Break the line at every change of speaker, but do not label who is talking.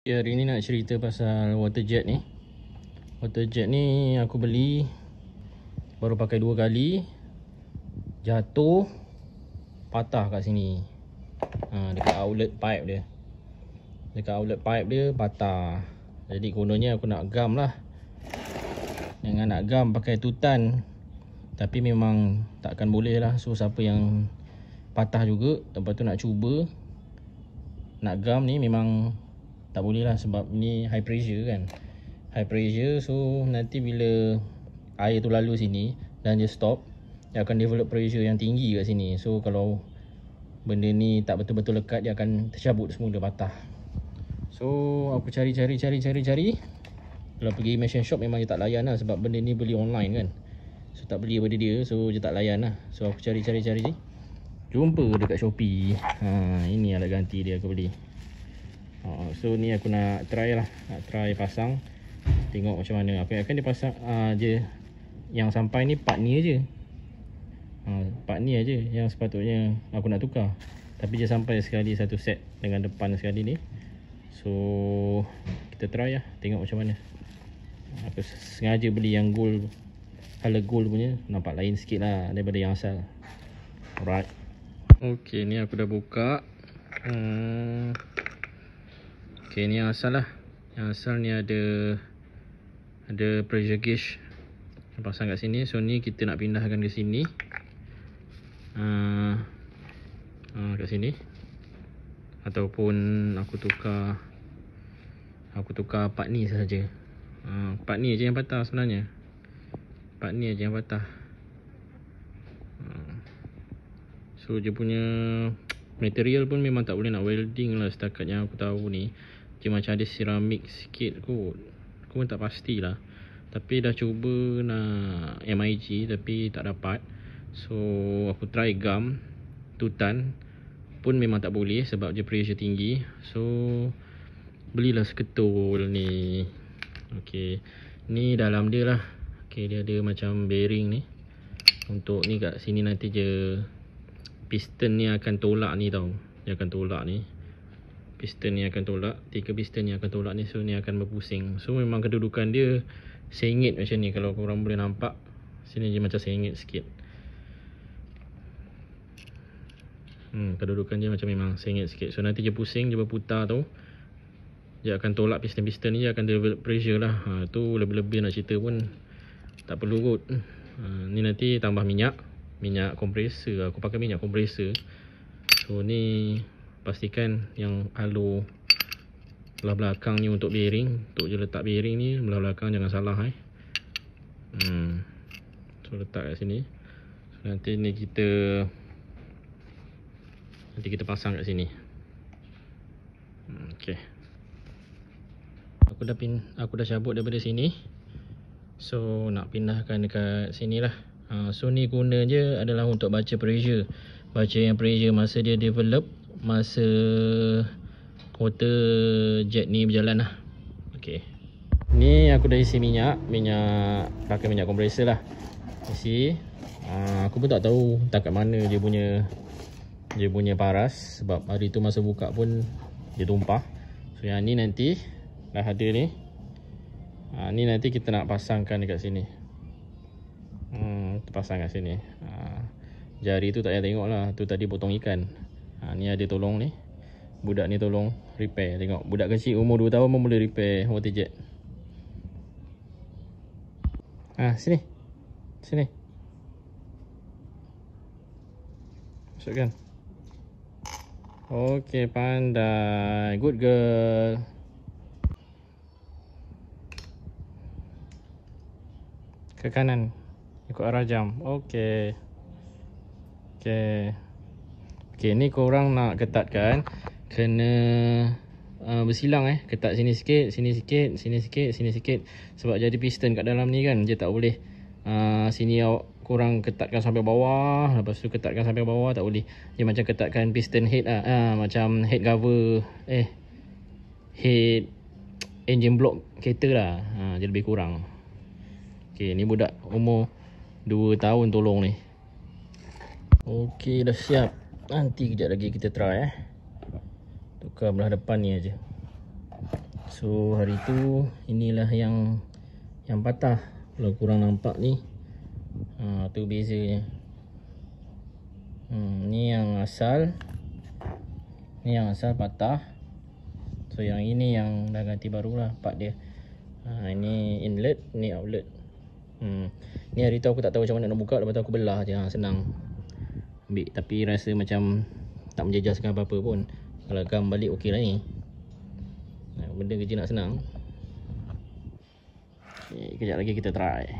Ya, hari ni nak cerita pasal water jet ni. Water jet ni aku beli baru pakai dua kali. Jatuh patah kat sini. Ha, dekat outlet pipe dia. Dekat outlet pipe dia patah. Jadi kononnya aku nak gam lah. Dengan nak gam pakai tutan. Tapi memang takkan boleh lah. So siapa yang patah juga. Lepas tu nak cuba. Nak gam ni memang tak boleh lah sebab ni high pressure kan high pressure so nanti bila air tu lalu sini dan dia stop dia akan develop pressure yang tinggi kat sini so kalau benda ni tak betul-betul lekat dia akan tercabut semua dia patah so aku cari cari cari cari cari kalau pergi machine shop memang dia tak layan lah sebab benda ni beli online kan so tak beli daripada dia so dia tak layan lah so aku cari cari cari jumpa dekat Shopee ha, ini alat ganti dia aku beli uh, So ni aku nak try lah Nak try pasang Tengok macam mana Aku akan dia pasang uh, ah, je Yang sampai ni part ni aje. Uh, part ni aje Yang sepatutnya aku nak tukar Tapi je sampai sekali satu set Dengan depan sekali ni So kita try lah Tengok macam mana Aku sengaja beli yang gold Color gold punya Nampak lain sikit lah daripada yang asal Alright Okay ni aku dah buka Hmm Okay, ni yang asal lah Yang asal ni ada Ada pressure gauge Kita pasang kat sini So ni kita nak pindahkan ke sini uh, uh, Kat sini Ataupun aku tukar Aku tukar part ni sahaja uh, Part ni je yang patah sebenarnya Part ni je yang patah So dia punya material pun memang tak boleh nak welding lah setakat yang aku tahu ni dia macam ada ceramic sikit kot Aku pun tak pastilah Tapi dah cuba nak MIG tapi tak dapat So aku try gum Tutan Pun memang tak boleh sebab dia pressure tinggi So Belilah seketul ni Okay Ni dalam dia lah Okay dia ada macam bearing ni Untuk ni kat sini nanti je Piston ni akan tolak ni tau Dia akan tolak ni piston ni akan tolak tiga piston ni akan tolak ni so ni akan berpusing so memang kedudukan dia sengit macam ni kalau korang boleh nampak sini je macam sengit sikit hmm, kedudukan dia macam memang sengit sikit so nanti dia pusing dia berputar tu dia akan tolak piston-piston ni dia akan develop pressure lah ha, tu lebih-lebih nak cerita pun tak perlu kot ha, ni nanti tambah minyak minyak kompresor aku pakai minyak kompresor so ni pastikan yang alu belah belakang ni untuk bearing untuk je letak bearing ni belah belakang jangan salah eh hmm. so letak kat sini so, nanti ni kita nanti kita pasang kat sini hmm, ok aku dah pin aku dah cabut daripada sini so nak pindahkan dekat sini lah uh, so ni guna je adalah untuk baca pressure baca yang pressure masa dia develop masa motor jet ni berjalan lah okay. ni aku dah isi minyak minyak pakai minyak kompresor lah isi ha, aku pun tak tahu tak kat mana dia punya dia punya paras sebab hari tu masa buka pun dia tumpah so yang ni nanti dah ada ni ha, ni nanti kita nak pasangkan dekat sini hmm, terpasang kat sini ha, jari tu tak payah tengok lah tu tadi potong ikan ha, Ni ada tolong ni Budak ni tolong repair Tengok budak kecil umur 2 tahun pun boleh repair water jet ha, Sini Sini Masukkan Okay pandai Good girl Ke kanan Ikut arah jam Okay Okay Okay, ni korang nak ketatkan Kena uh, Bersilang eh Ketat sini sikit Sini sikit Sini sikit Sini sikit Sebab jadi piston kat dalam ni kan Dia tak boleh uh, Sini awak Korang ketatkan sampai bawah Lepas tu ketatkan sampai bawah Tak boleh Dia macam ketatkan piston head lah uh, Macam head cover Eh Head Engine block kereta lah ha, Dia lebih kurang Okay ni budak umur 2 tahun tolong ni Okay dah siap Nanti kejap lagi kita try eh. Tukar belah depan ni aja. So hari tu inilah yang yang patah. Kalau kurang nampak ni. Ha tu bezanya. Hmm ni yang asal. Ni yang asal patah. So yang ini yang dah ganti barulah part dia. Ha ini inlet, ni outlet. Hmm ni hari tu aku tak tahu macam mana nak buka, lepas tu aku belah je. Ha senang ambil tapi rasa macam tak menjejaskan apa-apa pun kalau gam balik okey lah ni ha, benda kerja nak senang okay, eh, kejap lagi kita try